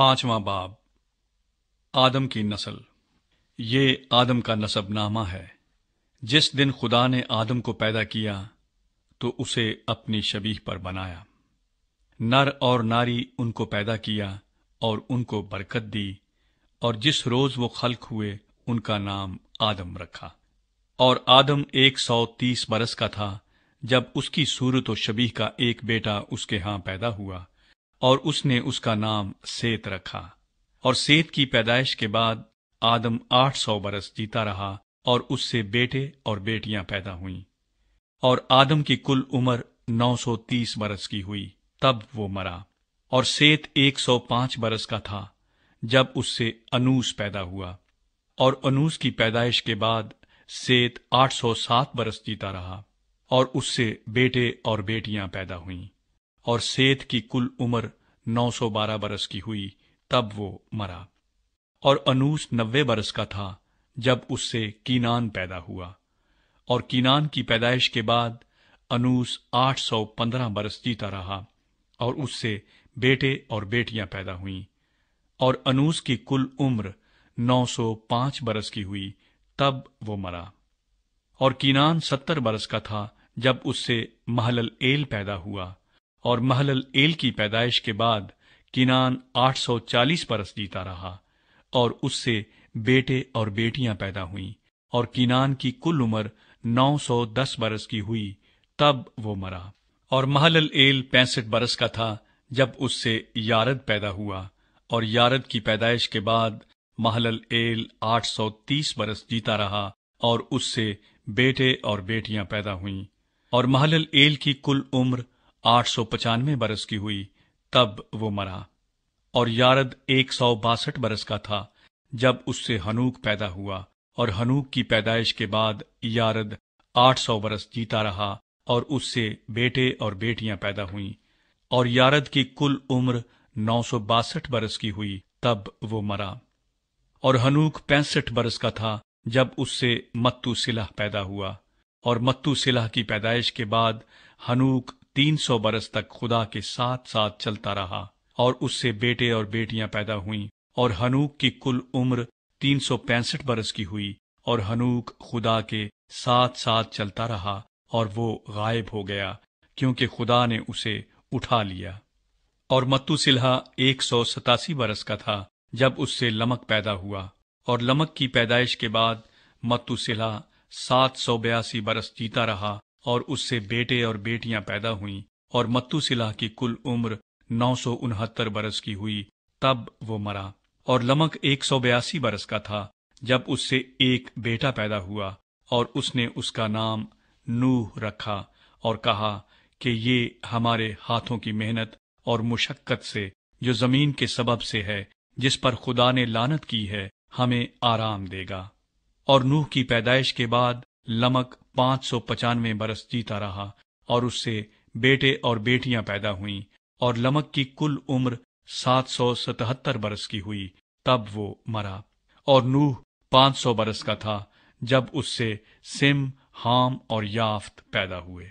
पांचवा बाब आदम की नस्ल ये आदम का नसबनामा है जिस दिन खुदा ने आदम को पैदा किया तो उसे अपनी शबीह पर बनाया नर और नारी उनको पैदा किया और उनको बरकत दी और जिस रोज वो खल्क हुए उनका नाम आदम रखा और आदम 130 बरस का था जब उसकी सूरत और शबीह का एक बेटा उसके हां पैदा हुआ और उसने उसका नाम सेत रखा और सेत की पैदाइश के बाद आदम 800 बरस जीता रहा और उससे बेटे और बेटियां पैदा हुईं और आदम की कुल उम्र 930 बरस की हुई तब वो मरा और सेत 105 बरस का था जब उससे अनूस पैदा हुआ और अनूस की पैदाइश के बाद सेत 807 बरस जीता रहा और उससे बेटे और बेटियां पैदा हुईं और सेठ की कुल उम्र 912 बरस की हुई तब वो मरा और अनूस नब्बे बरस का था जब उससे कीनान पैदा हुआ और कीनान की पैदाइश के बाद अनूस 815 बरस जीता रहा और उससे बेटे और बेटियां पैदा हुईं और अनूस की कुल उम्र 905 बरस की हुई तब वो मरा और कीनान सत्तर बरस का था जब उससे महलल एल पैदा हुआ और महलल एल की पैदाइश के बाद किनान 840 बरस जीता रहा और उससे बेटे और बेटियां पैदा हुईं और किनान की कुल उम्र 910 बरस की हुई तब वो मरा और महलल एल पैंसठ बरस का था जब उससे यारद पैदा हुआ और यारद की पैदाइश के बाद महलल एल 830 बरस जीता रहा और उससे बेटे और बेटियां पैदा हुईं और महलल एल की कुल उम्र आठ सौ पचानवे बरस की हुई तब वो मरा और यारद एक सौ बासठ बरस का था जब उससे हनूक पैदा हुआ और हनूक की पैदाइश के बाद यारद आठ सौ बरस जीता रहा और उससे बेटे और बेटियां पैदा हुईं और यारद की कुल उम्र नौ सौ बासठ बरस की हुई तब वो मरा और हनूक पैंसठ बरस का था जब उससे मत्तू सिलाह पैदा हुआ और मत्तू सिलाह की पैदाइश के बाद हनूक तीन सौ बरस तक खुदा के साथ साथ चलता रहा और उससे बेटे और बेटियां पैदा हुईं और हनूक की कुल उम्र तीन सौ पैंसठ बरस की हुई और हनूक खुदा के साथ साथ चलता रहा और वो गायब हो गया क्योंकि खुदा ने उसे उठा लिया और मत्तू सिल्हा एक सौ सतासी बरस का था जब उससे लमक पैदा हुआ और लमक की पैदाइश के बाद मत्तू सिल्हा सात सौ बयासी बरस जीता रहा और उससे बेटे और बेटियां पैदा हुईं और सिलाह की कुल उम्र नौ बरस की हुई तब वो मरा और लमक एक सौ बयासी बरस का था जब उससे एक बेटा पैदा हुआ और उसने उसका नाम नूह रखा और कहा कि ये हमारे हाथों की मेहनत और मुशक्कत से जो जमीन के सबब से है जिस पर खुदा ने लानत की है हमें आराम देगा और नूह की पैदाइश के बाद लमक पांच सौ पचानवे बरस जीता रहा और उससे बेटे और बेटियां पैदा हुईं और लमक की कुल उम्र सात सौ सतहत्तर बरस की हुई तब वो मरा और नूह पांच सौ बरस का था जब उससे सिम हाम और याफ्त पैदा हुए